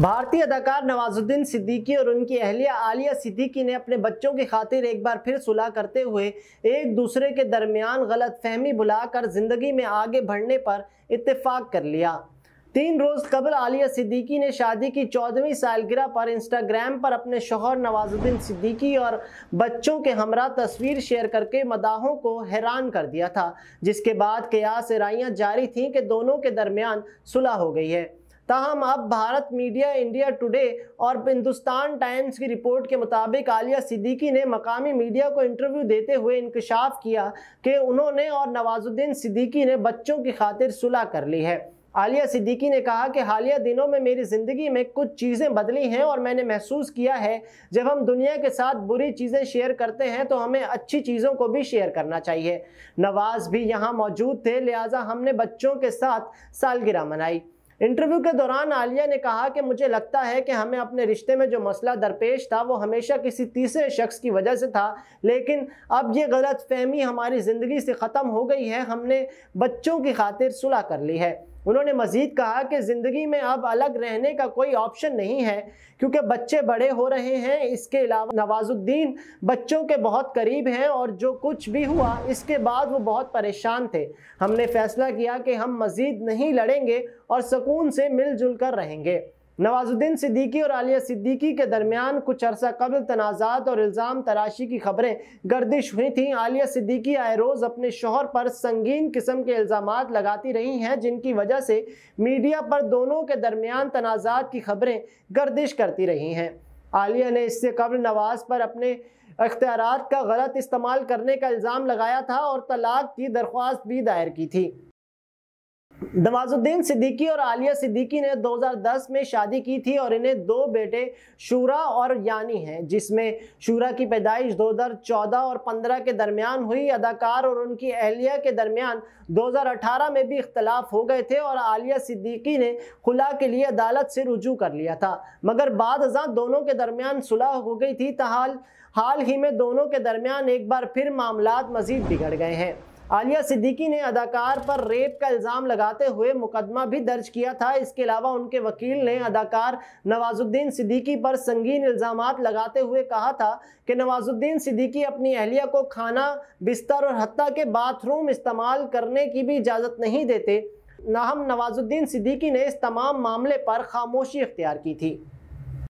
भारतीय अदाकार नवाजुद्दीन सिद्दीकी और उनकी अहलिया आलिया सिद्दीकी ने अपने बच्चों की खातिर एक बार फिर सुलह करते हुए एक दूसरे के दरमियान गलत फहमी बुलाकर ज़िंदगी में आगे बढ़ने पर इतफाक़ कर लिया तीन रोज़ कबल आलिया सिद्दीकी ने शादी की चौदहवीं सालगिरह पर इंस्टाग्राम पर अपने शोहर नवाजुद्दीन सिद्दीकी और बच्चों के हमरा तस्वीर शेयर करके मदाहों को हैरान कर दिया था जिसके बाद कयास राइयाँ जारी थीं कि दोनों के दरमियान सुलह हो गई है ताहम अब भारत मीडिया इंडिया टुडे और हिंदुस्तान टाइम्स की रिपोर्ट के मुताबिक आलिया सिद्दीकी ने मकामी मीडिया को इंटरव्यू देते हुए इंकशाफ किया कि उन्होंने और नवाजुद्दीन सिद्दीकी ने बच्चों की खातिर सुलह कर ली है आलिया सिद्दीकी ने कहा कि हालिया दिनों में मेरी ज़िंदगी में कुछ चीज़ें बदली हैं और मैंने महसूस किया है जब हम दुनिया के साथ बुरी चीज़ें शेयर करते हैं तो हमें अच्छी चीज़ों को भी शेयर करना चाहिए नवाज़ भी यहाँ मौजूद थे लिहाजा हमने बच्चों के साथ सालगिरह मनाई इंटरव्यू के दौरान आलिया ने कहा कि मुझे लगता है कि हमें अपने रिश्ते में जो मसला दरपेश था वो हमेशा किसी तीसरे शख्स की वजह से था लेकिन अब ये गलत फहमी हमारी ज़िंदगी से ख़त्म हो गई है हमने बच्चों की खातिर सुलह कर ली है उन्होंने मज़ीद कहा कि ज़िंदगी में अब अलग रहने का कोई ऑप्शन नहीं है क्योंकि बच्चे बड़े हो रहे हैं इसके अलावा नवाजुद्दीन बच्चों के बहुत करीब हैं और जो कुछ भी हुआ इसके बाद वो बहुत परेशान थे हमने फ़ैसला किया कि हम मज़ीद नहीं लड़ेंगे और सुकून से मिलजुल कर रहेंगे नवाजुद्दीन सिद्दीकी और आलिया सिद्दीकी के दरमियान कुछ अरसा कबल तनाज़ात और इल्ज़ाम तराशी की खबरें गर्दिश हुई थीं आलिया सिद्दीकी आए रोज़ अपने शोहर पर संगीन किस्म के इल्ज़ाम लगाती रही हैं जिनकी वजह से मीडिया पर दोनों के दरमियान तनाज़ात की खबरें गर्दिश करती रही हैं आलिया ने इससे कबल नवाज पर अपने अख्तियार का गलत इस्तेमाल करने का इल्ज़ाम लगाया था और तलाक की दरख्वास्त भी दायर की थी नवाजुद्दीन सिद्दीकी और आलिया सिद्दीकी ने 2010 में शादी की थी और इन्हें दो बेटे शूरा और यानी हैं जिसमें शूरा की पैदाइश 2014 और 15 के दरमियान हुई अदाकार और उनकी अहलिया के दरमियान 2018 में भी इख्तलाफ हो गए थे और आलिया सिद्दीकी ने खुला के लिए अदालत से रुजू कर लिया था मगर बाद हजार दोनों के दरमियान सुलह हो गई थी तहाल हाल ही में दोनों के दरमियान एक बार फिर मामला मज़ीद बिगड़ गए हैं आलिया सिद्दीकी ने अदाकार पर रेप का इल्ज़ाम लगाते हुए मुकदमा भी दर्ज किया था इसके अलावा उनके वकील ने अदाकार नवाजुद्दीन सिद्दीकी पर संगीन इल्ज़ाम लगाते हुए कहा था कि नवाजुद्दीन सिद्दीकी अपनी अहलिया को खाना बिस्तर और हती के बाथरूम इस्तेमाल करने की भी इजाज़त नहीं देते नाहम नवाजुद्दीन सिद्दीकी ने इस तमाम मामले पर खामोशी इख्तियार की थी